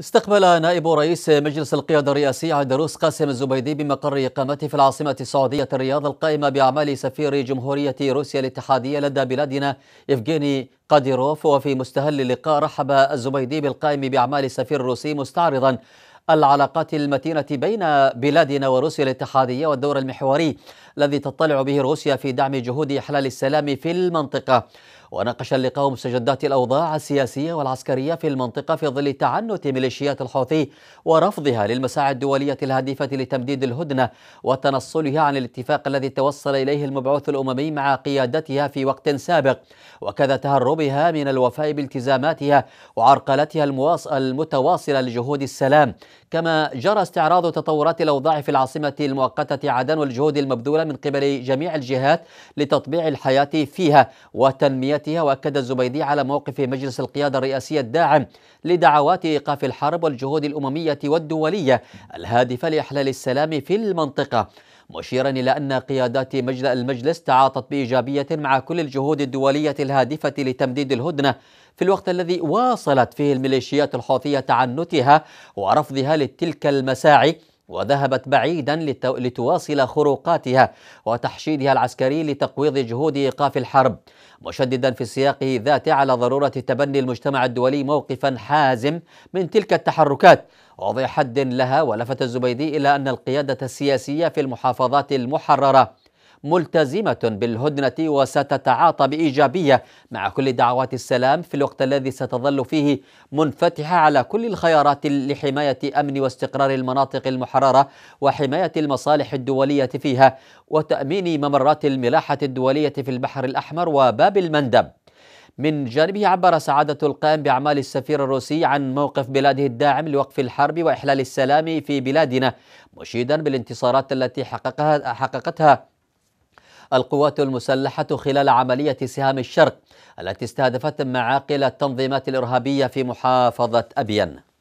استقبل نائب رئيس مجلس القيادة الرئاسي عدروس قاسم الزبيدي بمقر إقامته في العاصمة السعودية الرياض القائمة بأعمال سفير جمهورية روسيا الاتحادية لدى بلادنا إفغيني قاديروف وفي مستهل اللقاء رحب الزبيدي بالقائم بأعمال السفير الروسي مستعرضا العلاقات المتينة بين بلادنا وروسيا الاتحادية والدور المحوري الذي تطلع به روسيا في دعم جهود إحلال السلام في المنطقة وناقش اللقاء مستجدات الأوضاع السياسية والعسكرية في المنطقة في ظل تعنت ميليشيات الحوثي ورفضها للمساعي الدولية الهادفة لتمديد الهدنة وتنصلها عن الاتفاق الذي توصل إليه المبعوث الأممي مع قيادتها في وقت سابق وكذا تهربها من الوفاء بالتزاماتها وعرقلتها المتواصلة لجهود السلام كما جرى استعراض تطورات الأوضاع في العاصمة المؤقتة عدن والجهود المبذولة من قبل جميع الجهات لتطبيع الحياة فيها وتنميتها وأكد الزبيدي على موقف مجلس القيادة الرئاسي الداعم لدعوات إيقاف الحرب والجهود الأممية والدولية الهادفة لإحلال السلام في المنطقة مشيرا إلى أن قيادات المجلس تعاطت بإيجابية مع كل الجهود الدولية الهادفة لتمديد الهدنة في الوقت الذي واصلت فيه الميليشيات الحوثية تعنتها ورفضها لتلك المساعي وذهبت بعيدا لتو... لتواصل خروقاتها وتحشيدها العسكري لتقويض جهود ايقاف الحرب مشددا في سياقه ذاته على ضروره تبني المجتمع الدولي موقفا حازم من تلك التحركات وضع حد لها ولفت الزبيدي الى ان القياده السياسيه في المحافظات المحرره ملتزمة بالهدنة وستتعاطى بإيجابية مع كل دعوات السلام في الوقت الذي ستظل فيه منفتحة على كل الخيارات لحماية أمن واستقرار المناطق المحررة وحماية المصالح الدولية فيها وتأمين ممرات الملاحة الدولية في البحر الأحمر وباب المندب من جانبه عبر سعادة القائم بأعمال السفير الروسي عن موقف بلاده الداعم لوقف الحرب وإحلال السلام في بلادنا مشيدا بالانتصارات التي حققها حققتها القوات المسلحة خلال عملية سهام الشرق التي استهدفت معاقل التنظيمات الإرهابية في محافظة أبين